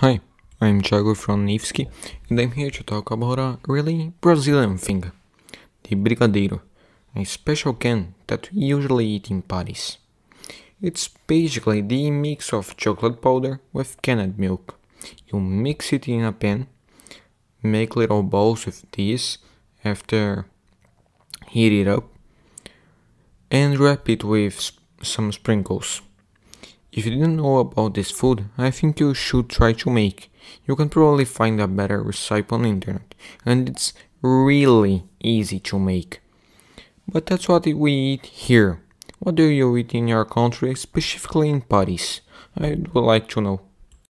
Hi, I'm Thiago from Nivski and I'm here to talk about a really Brazilian thing, the brigadeiro, a special can that we usually eat in parties. It's basically the mix of chocolate powder with canned milk. You mix it in a pan, make little balls with this after heat it up and wrap it with some sprinkles. If you didn't know about this food, I think you should try to make. You can probably find a better recipe on internet, and it's really easy to make. But that's what we eat here. What do you eat in your country, specifically in Paris? I would like to know.